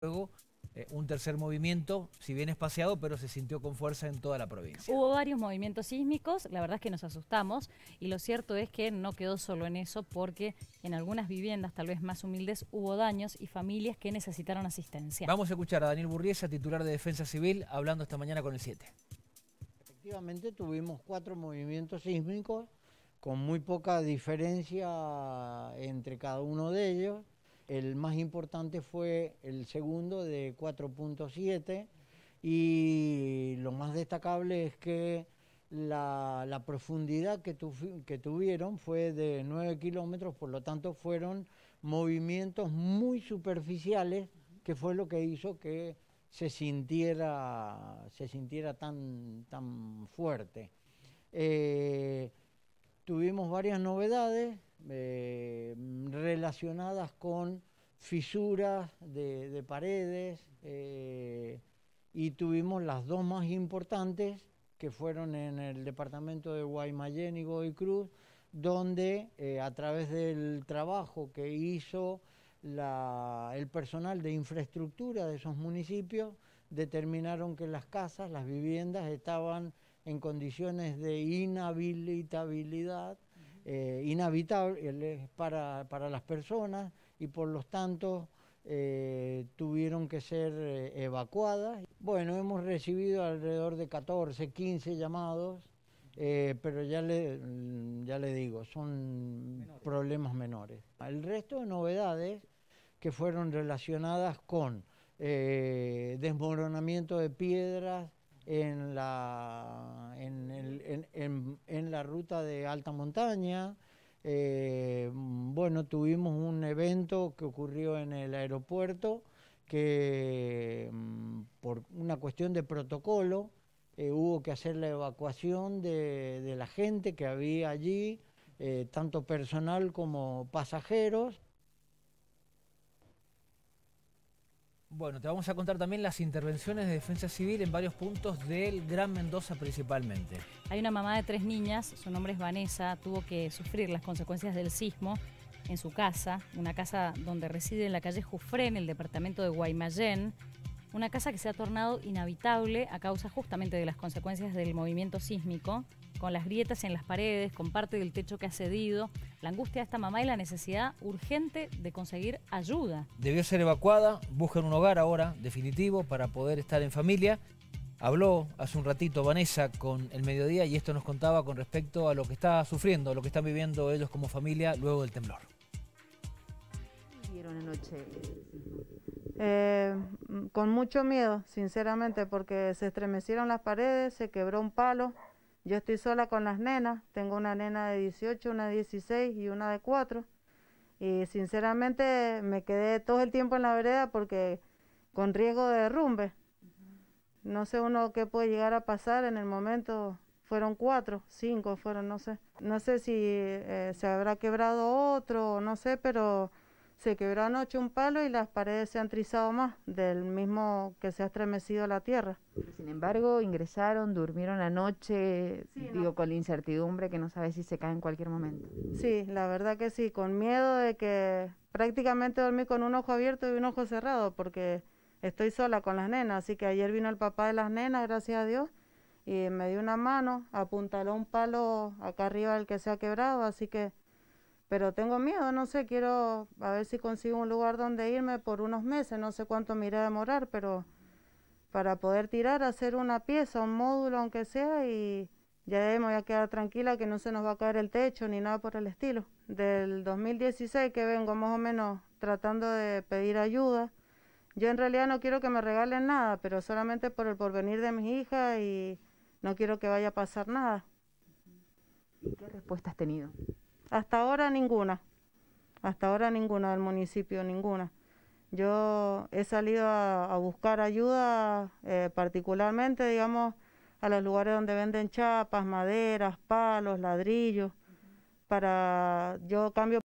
luego eh, un tercer movimiento, si bien espaciado, pero se sintió con fuerza en toda la provincia. Hubo varios movimientos sísmicos, la verdad es que nos asustamos y lo cierto es que no quedó solo en eso porque en algunas viviendas, tal vez más humildes, hubo daños y familias que necesitaron asistencia. Vamos a escuchar a Daniel Burriesa, titular de Defensa Civil, hablando esta mañana con el 7. Efectivamente tuvimos cuatro movimientos sísmicos con muy poca diferencia entre cada uno de ellos el más importante fue el segundo de 4.7 y lo más destacable es que la, profundidad que, tuvieron fue de 9 kilómetros, por lo tanto fueron movimientos muy superficiales, que fue lo que hizo que se sintiera, tan, fuerte. Eh, tuvimos varias novedades, eh, mm, relacionadas con fisuras de, paredes eh, y tuvimos las dos más importantes que fueron en el departamento de Guaymallén y Goy Cruz, donde eh, a través del trabajo que hizo el personal de infraestructura de esos municipios, determinaron que las casas, las viviendas estaban en condiciones de inhabilitabilidad Inhabitables eh, inhabitable para, las personas y por lo tanto eh, tuvieron que ser eh, evacuadas. Bueno, hemos recibido alrededor de 14, 15 llamados, pero ya le, mm, ya le digo, son problemas menores. El resto de novedades que fueron relacionadas con desmoronamiento de piedras, en la, ruta de alta montaña. Eh, bueno, tuvimos un evento que ocurrió en el aeropuerto que mm, por una cuestión de protocolo eh, hubo que hacer la evacuación de, la gente que había allí, eh, tanto personal como pasajeros, Bueno, te vamos a contar también las intervenciones de defensa civil en varios puntos del Gran Mendoza principalmente. Hay una mamá de tres niñas, su nombre es Vanessa, tuvo que sufrir las consecuencias del sismo en su casa, una casa donde reside en la calle Jufré, en el departamento de Guaymallén, una casa que se ha tornado inhabitable a causa justamente de las consecuencias del movimiento sísmico con las grietas en las paredes, con parte del techo que ha cedido, la angustia de esta mamá y la necesidad urgente de conseguir ayuda. Debió ser evacuada, buscan un hogar ahora definitivo para poder estar en familia. Habló hace un ratito Vanessa con el mediodía y esto nos contaba con respecto a lo que está sufriendo, lo que están viviendo ellos como familia luego del temblor. Vieron anoche eh, con mucho miedo, sinceramente, porque se estremecieron las paredes, se quebró un palo, yo estoy sola con las nenas, tengo una nena de 18, una de 16 y una de 4. Y sinceramente me quedé todo el tiempo en la vereda porque con riesgo de derrumbe. No sé uno qué puede llegar a pasar en el momento. Fueron cuatro, cinco fueron, no sé. No sé si eh, se habrá quebrado otro, no sé, pero se quebró anoche un palo y las paredes se han trizado más del mismo que se ha estremecido la tierra. Sin embargo, ingresaron, durmieron anoche, noche, digo, con la incertidumbre que no sabe si se cae en cualquier momento. Sí, la verdad que sí, con miedo de que prácticamente dormí con un ojo abierto y un ojo cerrado, porque estoy sola con las nenas, así que ayer vino el papá de las nenas, gracias a Dios, y me dio una mano, apuntaló un palo acá arriba del que se ha quebrado, así que pero tengo miedo, no sé, quiero a ver si consigo un lugar donde irme por unos meses, no sé cuánto me iré a demorar, pero para poder tirar, hacer una pieza, un módulo, aunque sea, y ya me ya a quedar tranquila que no se nos va a caer el techo ni nada por el estilo. Del 2016 que vengo más o menos tratando de pedir ayuda, yo en realidad no quiero que me regalen nada, pero solamente por el porvenir de mis hijas y no quiero que vaya a pasar nada. ¿Y qué respuesta has tenido? Hasta ahora ninguna. Hasta ahora ninguna del municipio, ninguna. Yo he salido a, buscar ayuda eh, particularmente, digamos, a los lugares donde venden chapas, maderas, palos, ladrillos, para yo cambio